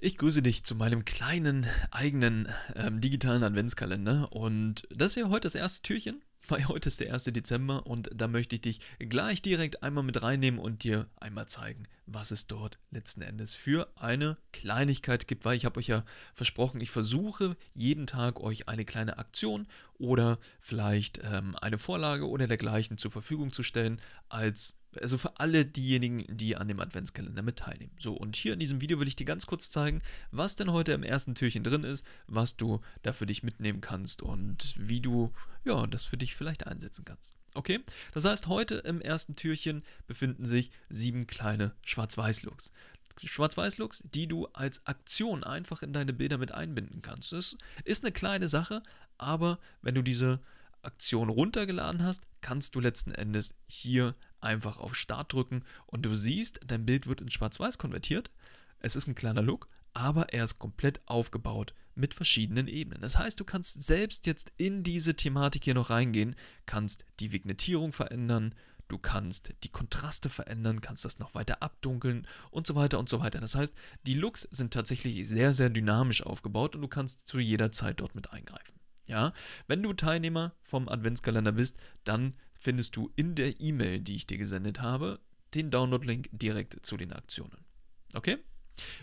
Ich grüße dich zu meinem kleinen eigenen ähm, digitalen Adventskalender und das ist ja heute das erste Türchen, weil heute ist der 1. Dezember und da möchte ich dich gleich direkt einmal mit reinnehmen und dir einmal zeigen, was es dort letzten Endes für eine Kleinigkeit gibt, weil ich habe euch ja versprochen, ich versuche jeden Tag euch eine kleine Aktion oder vielleicht ähm, eine Vorlage oder dergleichen zur Verfügung zu stellen als also für alle diejenigen, die an dem Adventskalender mit teilnehmen. So, und hier in diesem Video will ich dir ganz kurz zeigen, was denn heute im ersten Türchen drin ist, was du da für dich mitnehmen kannst und wie du ja, das für dich vielleicht einsetzen kannst. Okay? Das heißt, heute im ersten Türchen befinden sich sieben kleine Schwarz-Weiß-Looks. Schwarz-Weiß-Looks, die du als Aktion einfach in deine Bilder mit einbinden kannst. Das ist eine kleine Sache, aber wenn du diese Aktion runtergeladen hast, kannst du letzten Endes hier einfach auf Start drücken und du siehst, dein Bild wird in Schwarz-Weiß konvertiert. Es ist ein kleiner Look, aber er ist komplett aufgebaut mit verschiedenen Ebenen. Das heißt, du kannst selbst jetzt in diese Thematik hier noch reingehen, kannst die Vignettierung verändern, du kannst die Kontraste verändern, kannst das noch weiter abdunkeln und so weiter und so weiter. Das heißt, die Looks sind tatsächlich sehr, sehr dynamisch aufgebaut und du kannst zu jeder Zeit dort mit eingreifen. Ja, wenn du Teilnehmer vom Adventskalender bist, dann findest du in der E-Mail, die ich dir gesendet habe, den Download-Link direkt zu den Aktionen. Okay?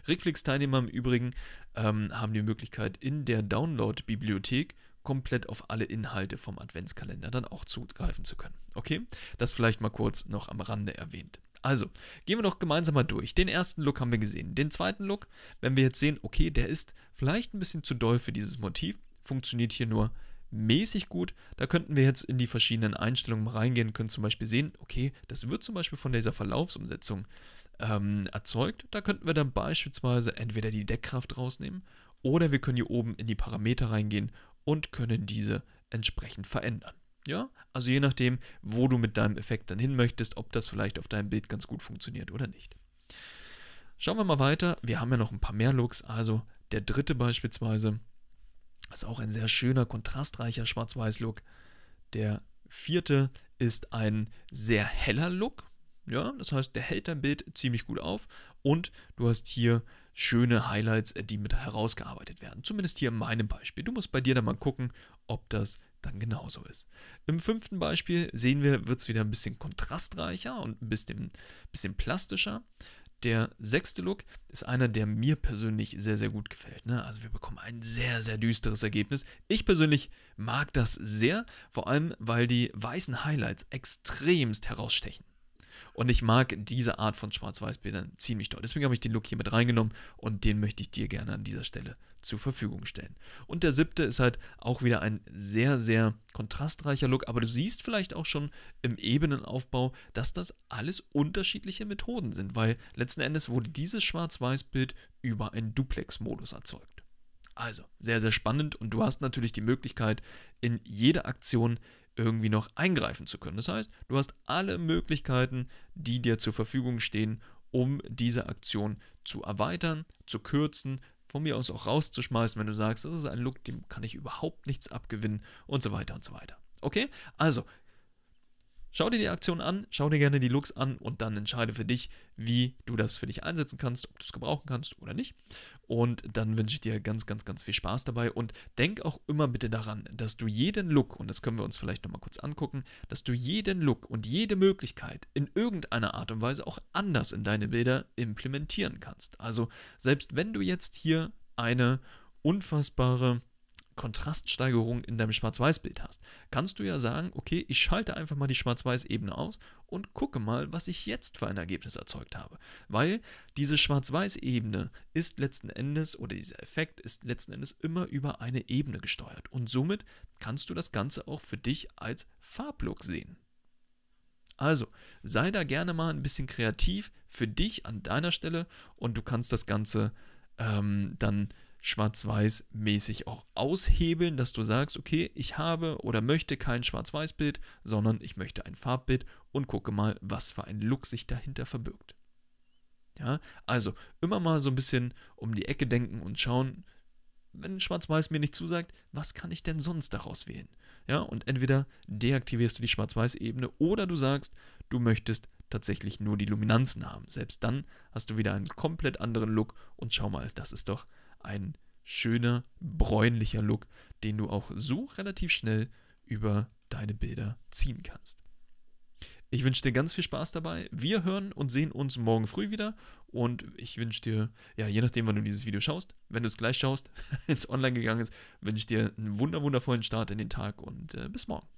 Rickflix-Teilnehmer im Übrigen ähm, haben die Möglichkeit, in der Download-Bibliothek komplett auf alle Inhalte vom Adventskalender dann auch zugreifen zu können. Okay? Das vielleicht mal kurz noch am Rande erwähnt. Also, gehen wir doch gemeinsam mal durch. Den ersten Look haben wir gesehen. Den zweiten Look, wenn wir jetzt sehen, okay, der ist vielleicht ein bisschen zu doll für dieses Motiv, funktioniert hier nur mäßig gut. Da könnten wir jetzt in die verschiedenen Einstellungen reingehen, können zum Beispiel sehen, okay, das wird zum Beispiel von dieser Verlaufsumsetzung ähm, erzeugt. Da könnten wir dann beispielsweise entweder die Deckkraft rausnehmen oder wir können hier oben in die Parameter reingehen und können diese entsprechend verändern. Ja, also je nachdem, wo du mit deinem Effekt dann hin möchtest, ob das vielleicht auf deinem Bild ganz gut funktioniert oder nicht. Schauen wir mal weiter. Wir haben ja noch ein paar mehr Looks, also der dritte beispielsweise das ist auch ein sehr schöner, kontrastreicher Schwarz-Weiß-Look. Der vierte ist ein sehr heller Look. Ja, das heißt, der hält dein Bild ziemlich gut auf und du hast hier schöne Highlights, die mit herausgearbeitet werden. Zumindest hier in meinem Beispiel. Du musst bei dir dann mal gucken, ob das dann genauso ist. Im fünften Beispiel sehen wir, wird es wieder ein bisschen kontrastreicher und ein bisschen, bisschen plastischer der sechste Look ist einer, der mir persönlich sehr, sehr gut gefällt. Ne? Also wir bekommen ein sehr, sehr düsteres Ergebnis. Ich persönlich mag das sehr, vor allem weil die weißen Highlights extremst herausstechen. Und ich mag diese Art von Schwarz-Weiß-Bildern ziemlich doll. Deswegen habe ich den Look hier mit reingenommen und den möchte ich dir gerne an dieser Stelle zur Verfügung stellen. Und der siebte ist halt auch wieder ein sehr, sehr kontrastreicher Look, aber du siehst vielleicht auch schon im Ebenenaufbau, dass das alles unterschiedliche Methoden sind, weil letzten Endes wurde dieses Schwarz-Weiß-Bild über einen Duplex-Modus erzeugt. Also, sehr, sehr spannend und du hast natürlich die Möglichkeit, in jede Aktion irgendwie noch eingreifen zu können. Das heißt, du hast alle Möglichkeiten, die dir zur Verfügung stehen, um diese Aktion zu erweitern, zu kürzen, von mir aus auch rauszuschmeißen, wenn du sagst, das ist ein Look, dem kann ich überhaupt nichts abgewinnen und so weiter und so weiter. Okay? Also, Schau dir die Aktion an, schau dir gerne die Looks an und dann entscheide für dich, wie du das für dich einsetzen kannst, ob du es gebrauchen kannst oder nicht. Und dann wünsche ich dir ganz, ganz, ganz viel Spaß dabei und denk auch immer bitte daran, dass du jeden Look, und das können wir uns vielleicht nochmal kurz angucken, dass du jeden Look und jede Möglichkeit in irgendeiner Art und Weise auch anders in deine Bilder implementieren kannst. Also selbst wenn du jetzt hier eine unfassbare Kontraststeigerung in deinem Schwarz-Weiß-Bild hast, kannst du ja sagen, okay, ich schalte einfach mal die Schwarz-Weiß-Ebene aus und gucke mal, was ich jetzt für ein Ergebnis erzeugt habe. Weil diese Schwarz-Weiß-Ebene ist letzten Endes, oder dieser Effekt ist letzten Endes immer über eine Ebene gesteuert. Und somit kannst du das Ganze auch für dich als Farblook sehen. Also, sei da gerne mal ein bisschen kreativ für dich an deiner Stelle und du kannst das Ganze ähm, dann schwarz-weiß-mäßig auch aushebeln, dass du sagst, okay, ich habe oder möchte kein schwarz-weiß-Bild, sondern ich möchte ein Farbbild und gucke mal, was für ein Look sich dahinter verbirgt. Ja, also immer mal so ein bisschen um die Ecke denken und schauen, wenn Schwarz-Weiß mir nicht zusagt, was kann ich denn sonst daraus wählen? Ja, und entweder deaktivierst du die Schwarz-Weiß-Ebene oder du sagst, du möchtest tatsächlich nur die Luminanzen haben. Selbst dann hast du wieder einen komplett anderen Look und schau mal, das ist doch ein schöner bräunlicher Look, den du auch so relativ schnell über deine Bilder ziehen kannst. Ich wünsche dir ganz viel Spaß dabei. Wir hören und sehen uns morgen früh wieder. Und ich wünsche dir, ja, je nachdem, wann du dieses Video schaust, wenn du es gleich schaust, wenn es Online gegangen ist, wünsche ich dir einen wundervollen Start in den Tag und äh, bis morgen.